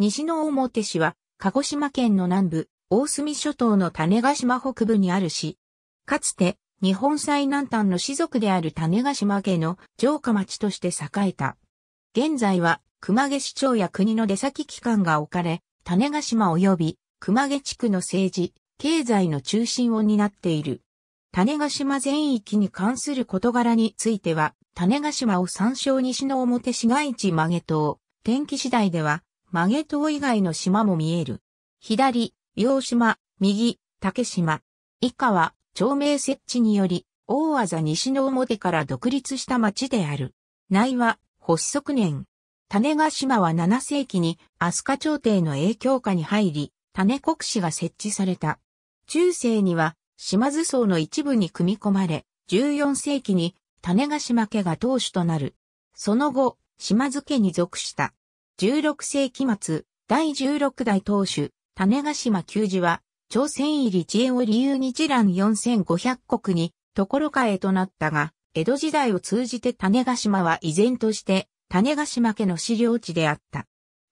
西大表市は、鹿児島県の南部、大隅諸島の種ヶ島北部にある市。かつて、日本最南端の氏族である種ヶ島家の城下町として栄えた。現在は、熊毛市長や国の出先機関が置かれ、種ヶ島及び熊毛地区の政治、経済の中心を担っている。種ヶ島全域に関する事柄については、種ヶ島を参照西の表市街地曲げ島、天気次第では、曲げ島以外の島も見える。左、洋島、右、竹島。以下は、町名設置により、大技西の表から独立した町である。内は、発足年。種ヶ島は7世紀に、飛鳥朝廷の影響下に入り、種国史が設置された。中世には、島津層の一部に組み込まれ、14世紀に種ヶ島家が当主となる。その後、島津家に属した。16世紀末、第16代当主、種ヶ島球児は、朝鮮入り遅延を理由に一覧4500国に、ところかえとなったが、江戸時代を通じて種ヶ島は依然として、種ヶ島家の資料地であった。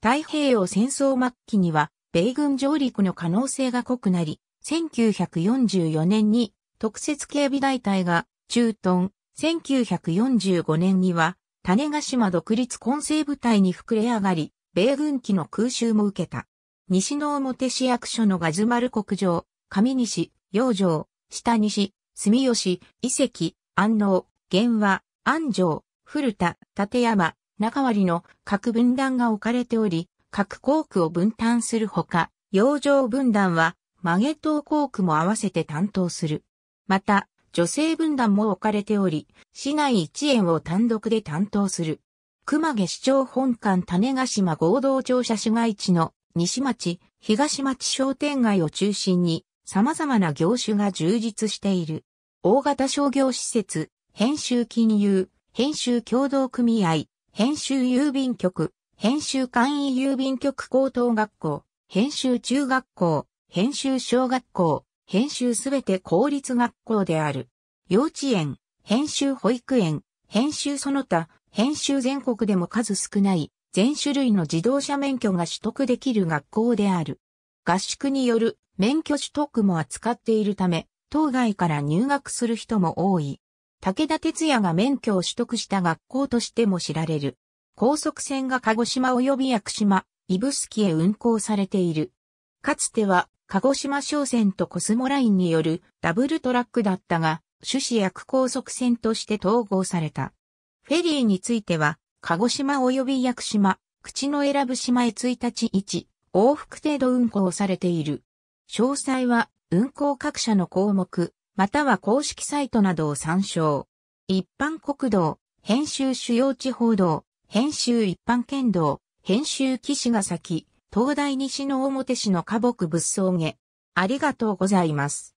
太平洋戦争末期には、米軍上陸の可能性が濃くなり、1944年に特設警備大隊が駐屯、1945年には種ヶ島独立混成部隊に膨れ上がり、米軍機の空襲も受けた。西の表市役所のガズマル国上、上西、洋上、下西、住吉、遺跡、安納、現和、安城、古田、立山、中割の各分断が置かれており、各航区を分担するほか、洋上分断は、曲げ等航区も合わせて担当する。また、女性分断も置かれており、市内一円を単独で担当する。熊毛市長本館種ヶ島合同庁舎市街地の西町、東町商店街を中心に様々な業種が充実している。大型商業施設、編集金融、編集協同組合、編集郵便局、編集簡易郵便局高等学校、編集中学校、編集小学校、編集すべて公立学校である。幼稚園、編集保育園、編集その他、編集全国でも数少ない、全種類の自動車免許が取得できる学校である。合宿による免許取得も扱っているため、当該から入学する人も多い。武田哲也が免許を取得した学校としても知られる。高速船が鹿児島及び屋久島、スキへ運行されている。かつては鹿児島商船とコスモラインによるダブルトラックだったが、種子薬高速船として統合された。フェリーについては、鹿児島及び屋久島、口の選ぶ島へ1日1、往復程度運行されている。詳細は、運行各社の項目、または公式サイトなどを参照。一般国道、編集主要地方道、編集一般県道、編集騎士が先、東大西の表市の花木仏葬下。ありがとうございます。